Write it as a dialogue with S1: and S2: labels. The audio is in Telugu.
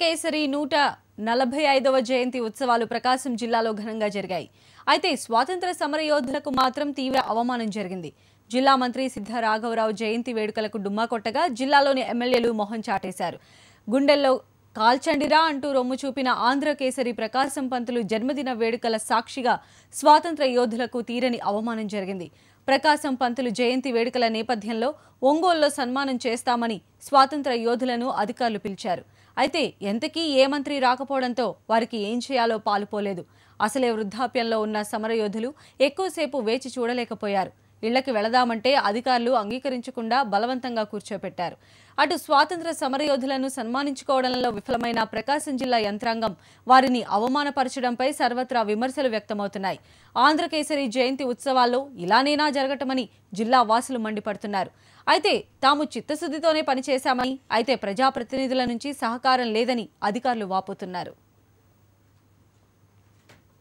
S1: కేసరి నూట నలభై ఐదవ జయంతి ఉత్సవాలు ప్రకాశం జిల్లాలో ఘనంగా జరిగాయి అయితే స్వాతంత్ర సమరయోధులకు మాత్రం తీవ్ర అవమానం జరిగింది జిల్లా మంత్రి సిద్ధ రాఘవరావు జయంతి వేడుకలకు డుమ్మా కొట్టగా జిల్లాలోని ఎమ్మెల్యేలు మొహం చాటేశారు గుండెల్లో కాల్చండిరా అంటూ రొమ్ము చూపిన ఆంధ్ర కేసరి ప్రకాశం పంతులు జన్మదిన వేడుకల సాక్షిగా స్వాతంత్ర యోధులకు తీరని అవమానం జరిగింది ప్రకాశం పంతులు జయంతి వేడుకల నేపథ్యంలో ఒంగోలులో సన్మానం చేస్తామని స్వాతంత్ర యోధులను అధికారులు పిలిచారు అయితే ఎంతకీ ఏ మంత్రి రాకపోవడంతో వారికి ఏం చేయాలో పాలుపోలేదు అసలే వృద్ధాప్యంలో ఉన్న సమరయోధులు ఎక్కువసేపు వేచి చూడలేకపోయారు ఇళ్లకి వెళదామంటే అధికారులు అంగీకరించకుండా బలవంతంగా కూర్చోపెట్టారు అటు స్వాతంత్ర సమరయోధులను సన్మానించుకోవడంలో విఫలమైన ప్రకాశం జిల్లా యంత్రాంగం వారిని అవమానపరచడంపై సర్వత్రా విమర్శలు వ్యక్తమవుతున్నాయి ఆంధ్రకేసరి జయంతి ఉత్సవాల్లో ఇలానేనా జరగటమని జిల్లా వాసులు మండిపడుతున్నారు అయితే తాము చిత్తశుద్ధితోనే పనిచేశామని అయితే ప్రజాప్రతినిధుల నుంచి సహకారం లేదని అధికారులు వాపోతున్నారు